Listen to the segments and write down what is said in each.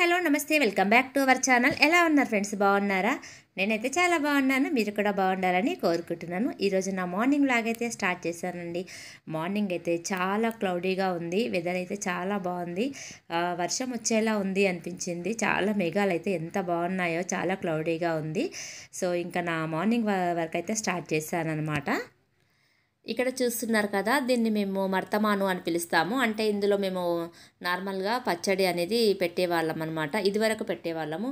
hello నమస్తే welcome back to our channel ఎలా ఉన్నారు ఫ్రెండ్స్ బాగున్నారా నేనైతే చాలా బాగున్నాను మీరు కూడా బాగుండాలని కోరుకుంటున్నాను ఈరోజు నా మార్నింగ్ లాగైతే అయితే స్టార్ట్ చేశానండి మార్నింగ్ అయితే చాలా క్లౌడీగా ఉంది వెదర్ అయితే చాలా బాగుంది వర్షం వచ్చేలా ఉంది అనిపించింది చాలా మేఘాలు అయితే ఎంత బాగున్నాయో చాలా క్లౌడీగా ఉంది సో ఇంకా నా మార్నింగ్ వర్క్ అయితే స్టార్ట్ చేశాను అనమాట ఇక్కడ చూస్తున్నారు కదా దీన్ని మేము మర్తమాను అని పిలుస్తాము అంటే ఇందులో మేము నార్మల్గా పచ్చడి అనేది పెట్టేవాళ్ళం అనమాట ఇదివరకు పెట్టేవాళ్ళము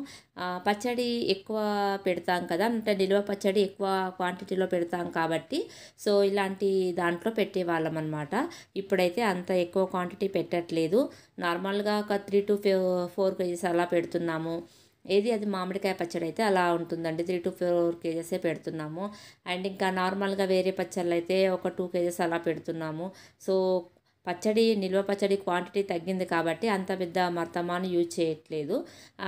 పచ్చడి ఎక్కువ పెడతాం కదా అంటే నిల్వ పచ్చడి ఎక్కువ క్వాంటిటీలో పెడతాం కాబట్టి సో ఇలాంటి దాంట్లో పెట్టేవాళ్ళం అనమాట ఇప్పుడైతే అంత ఎక్కువ క్వాంటిటీ పెట్టట్లేదు నార్మల్గా ఒక త్రీ టు ఫోర్ కేజీస్ అలా పెడుతున్నాము ఏది అది మామిడికాయ పచ్చడి అయితే అలా ఉంటుందండి త్రీ టు ఫోర్ కేజెసే పెడుతున్నాము అండ్ ఇంకా నార్మల్గా వేరే పచ్చళ్ళు అయితే ఒక టూ కేజెస్ అలా పెడుతున్నాము సో పచ్చడి నిల్వ పచ్చడి క్వాంటిటీ తగ్గింది కాబట్టి అంత పెద్ద మర్తమాను యూజ్ చేయట్లేదు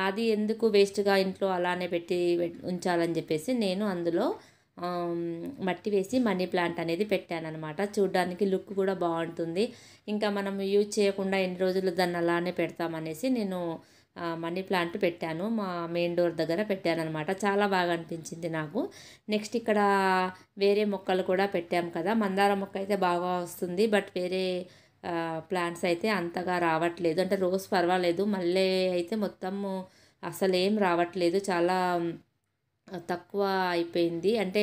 అది ఎందుకు వేస్ట్గా ఇంట్లో అలానే పెట్టి ఉంచాలని చెప్పేసి నేను అందులో మట్టి వేసి మనీ ప్లాంట్ అనేది పెట్టానమాట చూడ్డానికి లుక్ కూడా బాగుంటుంది ఇంకా మనం యూజ్ చేయకుండా ఎన్ని రోజులు దాన్ని అలానే పెడతామనేసి నేను మనీ ప్లాంట్ పెట్టాను మా మెయిన్ డోర్ దగ్గర పెట్టానమాట చాలా బాగా అనిపించింది నాకు నెక్స్ట్ ఇక్కడ వేరే మొక్కలు కూడా పెట్టాం కదా మందార మొక్క అయితే బాగా వస్తుంది బట్ వేరే ప్లాంట్స్ అయితే అంతగా రావట్లేదు అంటే రోజు పర్వాలేదు మళ్ళీ అయితే మొత్తము అసలు ఏం రావట్లేదు చాలా తక్కువ అయిపోయింది అంటే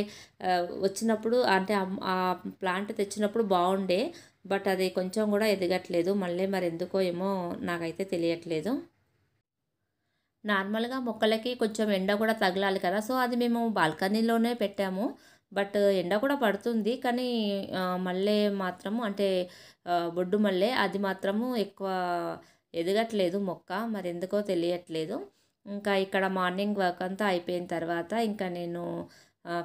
వచ్చినప్పుడు అంటే ఆ ప్లాంట్ తెచ్చినప్పుడు బాగుండే బట్ అది కొంచెం కూడా ఎదగట్లేదు మళ్ళీ మరి ఎందుకో ఏమో నాకైతే తెలియట్లేదు నార్మల్గా మొక్కలకి కొంచెం ఎండ కూడా తగలాలి కదా సో అది మేము బాల్కనీలోనే పెట్టాము బట్ ఎండ కూడా పడుతుంది కానీ మళ్ళీ మాత్రము అంటే బొడ్డు మల్లె అది మాత్రము ఎక్కువ ఎదగట్లేదు మొక్క మరి ఎందుకో తెలియట్లేదు ఇంకా ఇక్కడ మార్నింగ్ వర్క్ అంతా అయిపోయిన తర్వాత ఇంకా నేను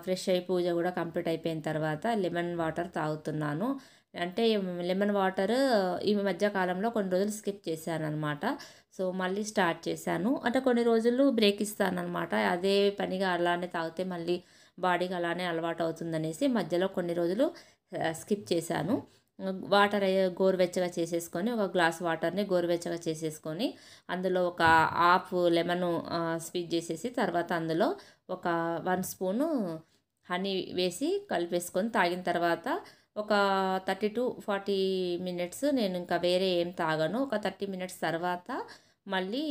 ఫ్రెష్ అయి పూజ కూడా కంప్లీట్ అయిపోయిన తర్వాత లెమన్ వాటర్ తాగుతున్నాను అంటే లెమన్ వాటర్ ఈ మధ్య కాలంలో కొన్ని రోజులు స్కిప్ చేశాను అనమాట సో మళ్ళీ స్టార్ట్ చేశాను అంటే కొన్ని రోజులు బ్రేక్ ఇస్తాను అనమాట అదే పనిగా అలానే తాగితే మళ్ళీ బాడీకి అలానే అలవాటు అవుతుందనేసి మధ్యలో కొన్ని రోజులు స్కిప్ చేశాను వాటర్ గోరువెచ్చగా చేసేసుకొని ఒక గ్లాస్ వాటర్ని గోరువెచ్చగా చేసేసుకొని అందులో ఒక హాఫ్ లెమన్ స్వీట్ చేసేసి తర్వాత అందులో ఒక వన్ స్పూను హనీ వేసి కలిపేసుకొని తాగిన తర్వాత ఒక థర్టీ టు ఫార్టీ మినిట్స్ నేను ఇంకా వేరే ఏం తాగాను ఒక థర్టీ మినిట్స్ తర్వాత మళ్ళీ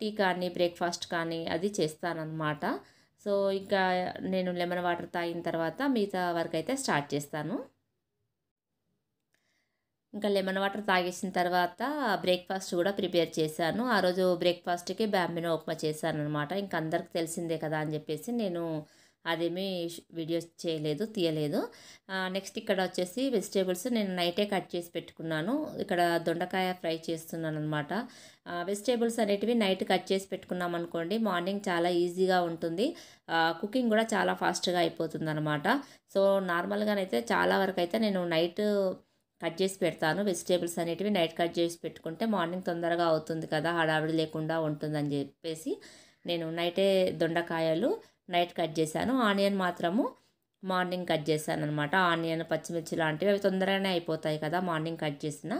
టీ కానీ బ్రేక్ఫాస్ట్ కానీ అది చేస్తానన్నమాట సో ఇంకా నేను లెమన్ వాటర్ తాగిన తర్వాత మిగతా వరకు అయితే స్టార్ట్ చేస్తాను ఇంకా లెమన్ వాటర్ తాగేసిన తర్వాత బ్రేక్ఫాస్ట్ కూడా ప్రిపేర్ చేశాను ఆ రోజు బ్రేక్ఫాస్ట్కి బ్యాంబినో ఉప్మా చేశాను అనమాట ఇంకా అందరికి తెలిసిందే కదా అని చెప్పేసి నేను అదేమీ వీడియోస్ చేయలేదు తీయలేదు నెక్స్ట్ ఇక్కడ వచ్చేసి వెజిటేబుల్స్ నేను నైటే కట్ చేసి పెట్టుకున్నాను ఇక్కడ దొండకాయ ఫ్రై చేస్తున్నాను అనమాట వెజిటేబుల్స్ అనేటివి నైట్ కట్ చేసి పెట్టుకున్నాం అనుకోండి మార్నింగ్ చాలా ఈజీగా ఉంటుంది కుకింగ్ కూడా చాలా ఫాస్ట్గా అయిపోతుంది అనమాట సో నార్మల్గానైతే చాలా వరకు అయితే నేను నైట్ కట్ చేసి పెడతాను వెజిటేబుల్స్ అనేటివి నైట్ కట్ చేసి పెట్టుకుంటే మార్నింగ్ తొందరగా అవుతుంది కదా హడావిడి లేకుండా ఉంటుందని చెప్పేసి నేను నైటే దొండకాయలు నైట్ కట్ చేశాను ఆనియన్ మాత్రము మార్నింగ్ కట్ చేశాను అనమాట ఆనియన్ పచ్చిమిర్చి లాంటివి అవి తొందరగానే అయిపోతాయి కదా మార్నింగ్ కట్ చేసిన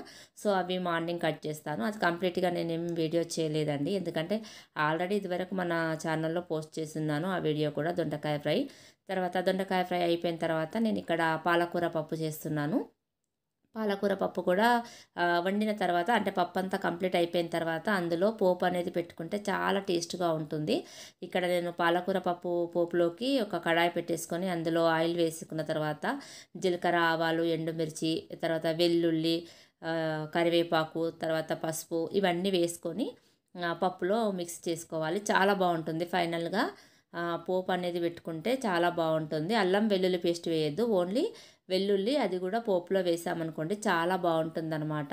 సో అవి మార్నింగ్ కట్ చేస్తాను అది కంప్లీట్గా నేనేమి వీడియో చేయలేదండి ఎందుకంటే ఆల్రెడీ ఇదివరకు మన ఛానల్లో పోస్ట్ చేస్తున్నాను ఆ వీడియో కూడా దొండకాయ ఫ్రై తర్వాత దొండకాయ ఫ్రై అయిపోయిన తర్వాత నేను ఇక్కడ పాలకూర పప్పు చేస్తున్నాను పాలకూర పప్పు కూడా వండిన తర్వాత అంటే పప్పు అంతా కంప్లీట్ అయిపోయిన తర్వాత అందులో పోపు అనేది పెట్టుకుంటే చాలా టేస్ట్గా ఉంటుంది ఇక్కడ నేను పాలకూర పప్పు పోపులోకి ఒక కడాయి పెట్టేసుకొని అందులో ఆయిల్ వేసుకున్న తర్వాత జీలకర్ర ఆవాలు ఎండుమిర్చి తర్వాత వెల్లుల్లి కరివేపాకు తర్వాత పసుపు ఇవన్నీ వేసుకొని పప్పులో మిక్స్ చేసుకోవాలి చాలా బాగుంటుంది ఫైనల్గా పోపు అనేది పెట్టుకుంటే చాలా బాగుంటుంది అల్లం వెల్లుల్లి పేస్ట్ వేయద్దు ఓన్లీ వెల్లుల్లి అది కూడా పోపులో వేసామనుకోండి చాలా బాగుంటుందన్నమాట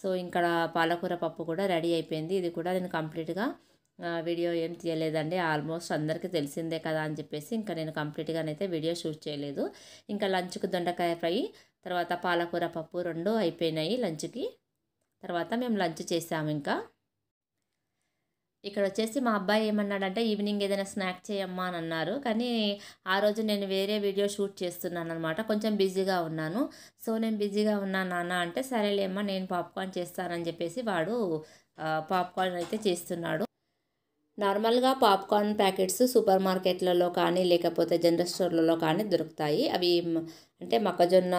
సో ఇక్కడ పాలకూర పప్పు కూడా రెడీ అయిపోయింది ఇది కూడా నేను కంప్లీట్గా వీడియో ఏం తీయలేదండి ఆల్మోస్ట్ అందరికీ తెలిసిందే కదా అని చెప్పేసి ఇంకా నేను కంప్లీట్గానైతే వీడియో షూట్ చేయలేదు ఇంకా లంచ్కి దొండకాయ ఫ్రై తర్వాత పాలకూర పప్పు రెండు అయిపోయినాయి లంచ్కి తర్వాత మేము లంచ్ చేసాము ఇంకా ఇక్కడ వచ్చేసి మా అబ్బాయి ఏమన్నాడంటే ఈవినింగ్ ఏదైనా స్నాక్ చేయమ్మా అని అన్నారు కానీ ఆ రోజు నేను వేరే వీడియో షూట్ చేస్తున్నాను అనమాట కొంచెం బిజీగా ఉన్నాను సో నేను బిజీగా ఉన్నాను నాన్న అంటే సరేలేమ్మా నేను పాప్కార్న్ చేస్తానని చెప్పేసి వాడు పాప్కార్న్ అయితే చేస్తున్నాడు నార్మల్గా పాప్కార్న్ ప్యాకెట్స్ సూపర్ మార్కెట్లలో కానీ లేకపోతే జనరల్ స్టోర్లలో కానీ దొరుకుతాయి అవి అంటే మొక్కజొన్న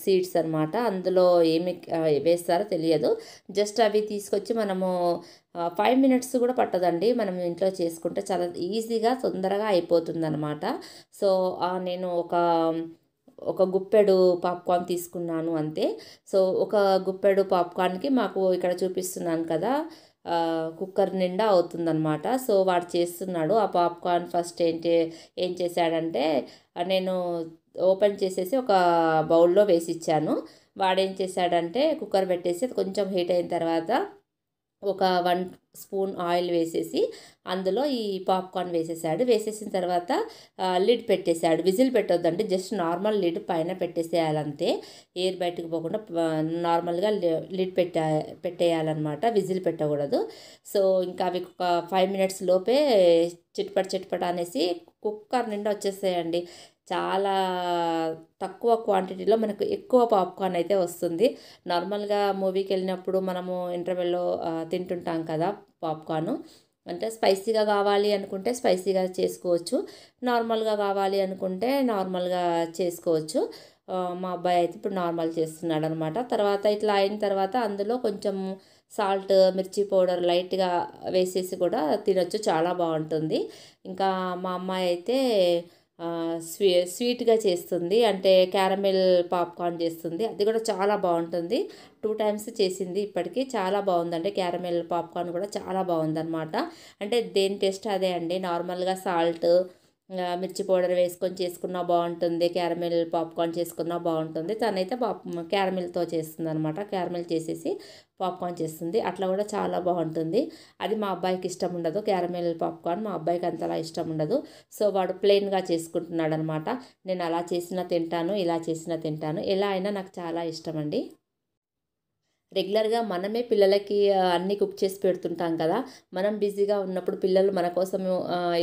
సీడ్స్ అనమాట అందులో ఏమి వేస్తారో తెలియదు జస్ట్ అవి తీసుకొచ్చి మనము ఫైవ్ మినిట్స్ కూడా పట్టదండి మనం ఇంట్లో చేసుకుంటే చాలా ఈజీగా తొందరగా అయిపోతుంది అనమాట సో నేను ఒక ఒక గుప్పెడు పాప్కార్న్ తీసుకున్నాను అంతే సో ఒక గుప్పెడు పాప్కార్న్కి మాకు ఇక్కడ చూపిస్తున్నాను కదా కుక్కర్ నిండా అవుతుందనమాట సో వాడు చేస్తున్నాడు ఆ పాప్కార్న్ ఫస్ట్ ఏంటి ఏం చేశాడంటే నేను ఓపెన్ చేసేసి ఒక బౌల్లో వేసి ఇచ్చాను వాడేం చేశాడంటే కుక్కర్ పెట్టేసి కొంచెం హీట్ అయిన తర్వాత ఒక వన్ స్పూన్ ఆయిల్ వేసేసి అందులో ఈ పాప్కార్న్ వేసేసాడు వేసేసిన తర్వాత లిడ్ పెట్టేశాడు విజిల్ పెట్టొద్దండి జస్ట్ నార్మల్ లిడ్ పైన పెట్టేసేయాలంతే ఎయిర్ బయటకు పోకుండా నార్మల్గా లిడ్ పెట్టే పెట్టేయాలన్నమాట విజిల్ పెట్టకూడదు సో ఇంకా అవి ఒక ఫైవ్ మినిట్స్ లోపే చిట్పట్ చిట్పట అనేసి కుక్కర్ నిండా వచ్చేసేయండి చాలా తక్కువ క్వాంటిటీలో మనకు ఎక్కువ పాప్కార్న్ అయితే వస్తుంది నార్మల్గా మూవీకి వెళ్ళినప్పుడు మనము ఇంటర్వెల్లో తింటుంటాం కదా పాప్కార్ను అంటే స్పైసీగా కావాలి అనుకుంటే స్పైసీగా చేసుకోవచ్చు నార్మల్గా కావాలి అనుకుంటే నార్మల్గా చేసుకోవచ్చు మా అబ్బాయి అయితే ఇప్పుడు నార్మల్ చేస్తున్నాడు అనమాట తర్వాత ఇట్లా అయిన తర్వాత అందులో కొంచెం సాల్ట్ మిర్చి పౌడర్ లైట్గా వేసేసి కూడా తినొచ్చు చాలా బాగుంటుంది ఇంకా మా అమ్మాయి అయితే స్వీ స్వీట్గా చేస్తుంది అంటే క్యారమెల్ పాప్కార్న్ చేస్తుంది అది కూడా చాలా బాగుంటుంది టూ టైమ్స్ చేసింది ఇప్పటికీ చాలా బాగుంది అంటే క్యారమెల్ పాప్కార్న్ కూడా చాలా బాగుందన్నమాట అంటే దేని టేస్ట్ అదే అండి నార్మల్గా సాల్ట్ మిర్చి పౌడర్ వేసుకొని చేసుకున్నా బాగుంటుంది క్యారమిల్ పాప్కార్న్ చేసుకున్నా బాగుంటుంది తనైతే పాప్ క్యారమిల్తో చేస్తుంది అనమాట క్యారమిల్ చేసేసి పాప్కార్న్ చేస్తుంది అట్లా కూడా చాలా బాగుంటుంది అది మా అబ్బాయికి ఇష్టం ఉండదు క్యారమిల్ పాప్కార్న్ మా అబ్బాయికి అంతలా ఇష్టం ఉండదు సో వాడు ప్లెయిన్గా చేసుకుంటున్నాడు అనమాట నేను అలా చేసినా తింటాను ఇలా చేసినా తింటాను ఎలా అయినా నాకు చాలా ఇష్టం అండి రెగ్యులర్గా మనమే పిల్లలకి అన్నీ కుక్ చేసి పెడుతుంటాం కదా మనం బిజీగా ఉన్నప్పుడు పిల్లలు మన కోసం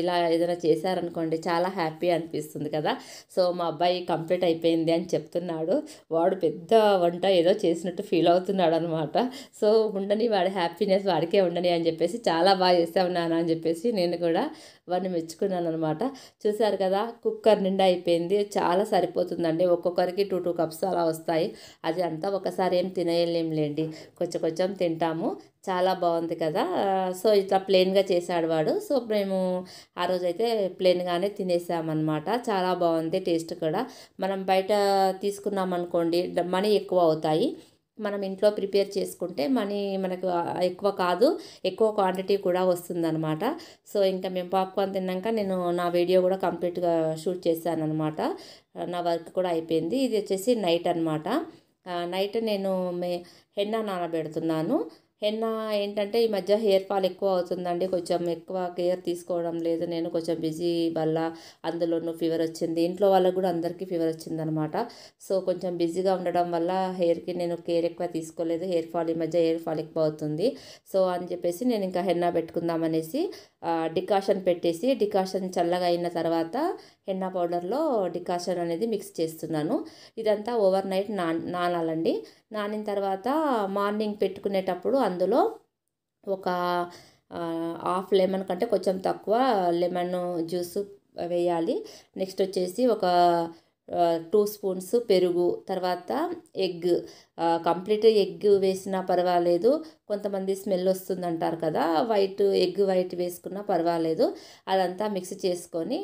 ఇలా ఏదైనా చేశారనుకోండి చాలా హ్యాపీ అనిపిస్తుంది కదా సో మా అబ్బాయి కంప్లీట్ అయిపోయింది అని చెప్తున్నాడు వాడు పెద్ద వంట ఏదో చేసినట్టు ఫీల్ అవుతున్నాడు అనమాట సో ఉండని వాడి హ్యాపీనెస్ వాడికే ఉండని అని చెప్పేసి చాలా బాగా చేసావు నాన్న అని చెప్పేసి నేను కూడా వాడిని మెచ్చుకున్నాను అనమాట చూశారు కదా కుక్కర్ నిండా అయిపోయింది చాలా సరిపోతుందండి ఒక్కొక్కరికి టూ టూ కప్స్ అలా వస్తాయి అది అంతా ఒకసారి ఏం తినేయలేం లేండి ఏంటి కొంచెం కొంచెం తింటాము చాలా బాగుంది కదా సో ఇట్లా ప్లెయిన్గా చేశాడు వాడు సో మేము ఆ రోజైతే ప్లెయిన్గానే తినేసామన్నమాట చాలా బాగుంది టేస్ట్ కూడా మనం బయట తీసుకున్నాం అనుకోండి మనీ ఎక్కువ అవుతాయి మనం ఇంట్లో ప్రిపేర్ చేసుకుంటే మనీ మనకు ఎక్కువ కాదు ఎక్కువ క్వాంటిటీ కూడా వస్తుందన్నమాట సో ఇంకా మేము పాప్కార్న్ తిన్నాక నేను నా వీడియో కూడా కంప్లీట్గా షూట్ చేశాను అనమాట నా వర్క్ కూడా అయిపోయింది ఇది వచ్చేసి నైట్ అనమాట నైట్ నేను మే హెన్నా నానబెడుతున్నాను హెన్నా ఏంటంటే ఈ మధ్య హెయిర్ ఫాల్ ఎక్కువ అవుతుందండి కొంచెం ఎక్కువ కేర్ తీసుకోవడం లేదు నేను కొంచెం బిజీ వల్ల అందులోనూ ఫీవర్ వచ్చింది ఇంట్లో వాళ్ళకు కూడా అందరికీ ఫీవర్ వచ్చిందనమాట సో కొంచెం బిజీగా ఉండడం వల్ల హెయిర్కి నేను కేర్ ఎక్కువ తీసుకోలేదు హెయిర్ ఫాల్ ఈ మధ్య హెయిర్ ఫాల్ ఎక్కువ అవుతుంది సో అని చెప్పేసి నేను ఇంకా హెన్నా పెట్టుకుందామనేసి డికాషన్ పెట్టేసి డికాషన్ చల్లగా అయిన తర్వాత హెన్నా పౌడర్లో డికాషన్ అనేది మిక్స్ చేస్తున్నాను ఇదంతా ఓవర్ నైట్ నా నానాలండి నానిన తర్వాత మార్నింగ్ పెట్టుకునేటప్పుడు అందులో ఒక హాఫ్ లెమన్ కంటే కొంచెం తక్కువ లెమన్ జ్యూస్ వేయాలి నెక్స్ట్ వచ్చేసి ఒక టూ స్పూన్స్ పెరుగు తర్వాత ఎగ్ కంప్లీట్ ఎగ్ వేసినా పర్వాలేదు కొంతమంది స్మెల్ వస్తుంది అంటారు కదా వైట్ ఎగ్ వైట్ వేసుకున్నా పర్వాలేదు అదంతా మిక్స్ చేసుకొని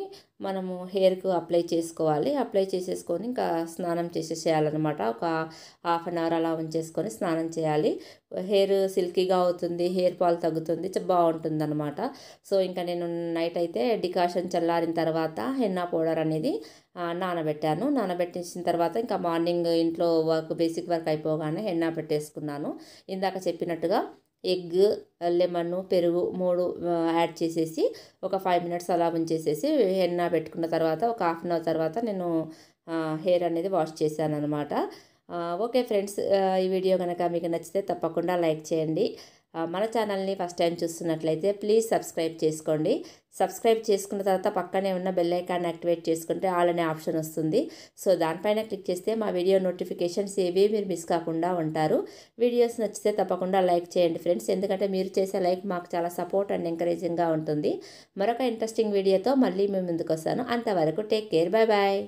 మనము హెయిర్కు అప్లై చేసుకోవాలి అప్లై చేసేసుకొని ఇంకా స్నానం చేసేసేయాలన్నమాట ఒక హాఫ్ అన్ అవర్ అలా ఉంచేసుకొని స్నానం చేయాలి హెయిర్ సిల్కీగా అవుతుంది హెయిర్ ఫాల్ తగ్గుతుంది బాగుంటుంది అనమాట సో ఇంకా నేను నైట్ అయితే డికాషన్ చల్లారిన తర్వాత హెన్నా పౌడర్ అనేది నానబెట్టాను నానబెట్టించిన తర్వాత ఇంకా మార్నింగ్ ఇంట్లో వర్క్ బేసిక్ వర్క్ అయిపోగానే హెన్నా పెట్టేసుకున్నాను ఇందాక చెప్పినట్టుగా ఎగ్ లెమన్ పెరుగు మూడు యాడ్ చేసేసి ఒక ఫైవ్ మినిట్స్ అలా ఉంచేసేసి హెన్న పెట్టుకున్న తర్వాత ఒక హాఫ్ అన్ అవర్ తర్వాత నేను హెయిర్ అనేది వాష్ చేశాను అనమాట ఓకే ఫ్రెండ్స్ ఈ వీడియో కనుక మీకు నచ్చితే తప్పకుండా లైక్ చేయండి మన ఛానల్ని ఫస్ట్ టైం చూస్తున్నట్లయితే ప్లీజ్ సబ్స్క్రైబ్ చేసుకోండి సబ్స్క్రైబ్ చేసుకున్న తర్వాత పక్కనే ఉన్న బెల్ ఐకాన్ యాక్టివేట్ చేసుకుంటే ఆల్ అనే ఆప్షన్ వస్తుంది సో దానిపైన క్లిక్ చేస్తే మా వీడియో నోటిఫికేషన్స్ ఏవి మీరు మిస్ కాకుండా ఉంటారు వీడియోస్ నచ్చితే తప్పకుండా లైక్ చేయండి ఫ్రెండ్స్ ఎందుకంటే మీరు చేసే లైక్ మాకు చాలా సపోర్ట్ అండ్ ఎంకరేజింగ్గా ఉంటుంది మరొక ఇంట్రెస్టింగ్ వీడియోతో మళ్ళీ మేము ముందుకు వస్తాను అంతవరకు టేక్ కేర్ బాయ్ బాయ్